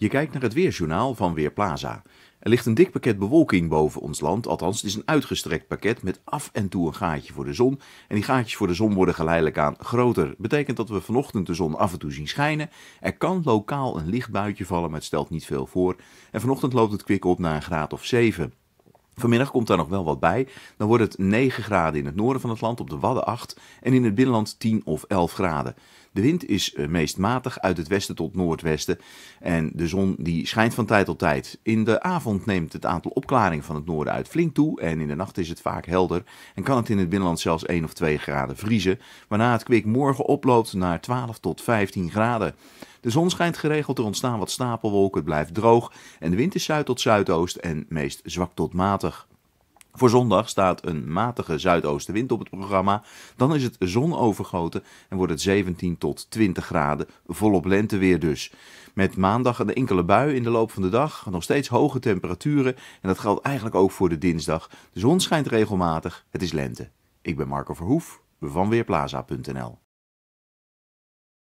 Je kijkt naar het weerjournaal van Weerplaza. Er ligt een dik pakket bewolking boven ons land, althans het is een uitgestrekt pakket met af en toe een gaatje voor de zon. En die gaatjes voor de zon worden geleidelijk aan groter. Betekent dat we vanochtend de zon af en toe zien schijnen. Er kan lokaal een licht buitje vallen, maar het stelt niet veel voor. En vanochtend loopt het kwik op naar een graad of 7. Vanmiddag komt daar nog wel wat bij. Dan wordt het 9 graden in het noorden van het land, op de Wadden 8 en in het binnenland 10 of 11 graden. De wind is eh, meest matig uit het westen tot noordwesten en de zon die schijnt van tijd tot tijd. In de avond neemt het aantal opklaringen van het noorden uit flink toe en in de nacht is het vaak helder en kan het in het binnenland zelfs 1 of 2 graden vriezen, waarna het kwik morgen oploopt naar 12 tot 15 graden. De zon schijnt geregeld, er ontstaan wat stapelwolken, het blijft droog en de wind is zuid tot zuidoost en meest zwak tot matig. Voor zondag staat een matige zuidoostenwind op het programma. Dan is het zonovergoten en wordt het 17 tot 20 graden. Volop lenteweer dus. Met maandag een enkele bui in de loop van de dag. Nog steeds hoge temperaturen. En dat geldt eigenlijk ook voor de dinsdag. De zon schijnt regelmatig. Het is lente. Ik ben Marco Verhoef van Weerplaza.nl